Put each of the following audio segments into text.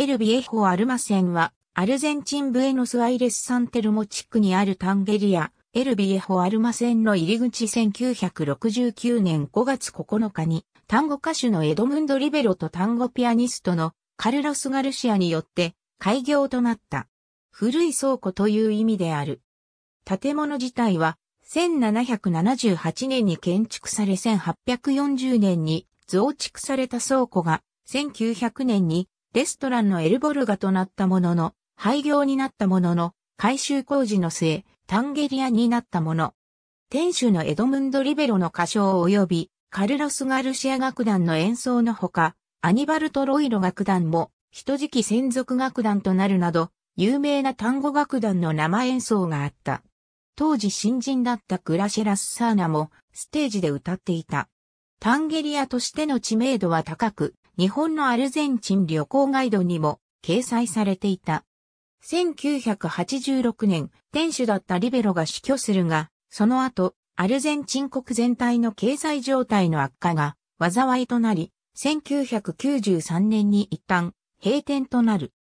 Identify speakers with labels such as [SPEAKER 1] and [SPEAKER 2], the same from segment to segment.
[SPEAKER 1] エルビエホ・アルマセンは、アルゼンチンブエノスアイレス・サンテルモ地区にあるタンゲリア、エルビエホ・アルマセンの入り口1969年5月9日に、単語歌手のエドムンド・リベロと単語ピアニストのカルロス・ガルシアによって開業となった。古い倉庫という意味である。建物自体は1778年に建築され1840年に増築された倉庫が1900年にレストランのエルボルガとなったものの、廃業になったものの、改修工事の末、タンゲリアになったもの。店主のエドムンド・リベロの歌唱及び、カルロス・ガルシア楽団の演奏のほか、アニバルト・ロイロ楽団も、人じ期専属楽団となるなど、有名な単語楽団の生演奏があった。当時新人だったグラシェラス・サーナも、ステージで歌っていた。タンゲリアとしての知名度は高く、日本のアルゼンチン旅行ガイドにも掲載されていた。1986年、店主だったリベロが死去するが、その後、アルゼンチン国全体の経済状態の悪化が災いとなり、1993年に一旦閉店となる。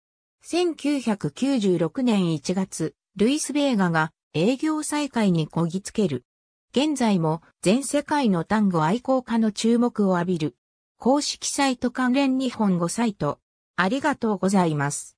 [SPEAKER 1] 1996年1月、ルイス・ベーガが営業再開にこぎつける。現在も全世界の単語愛好家の注目を浴びる公式サイト関連日本語サイト。ありが
[SPEAKER 2] とうございます。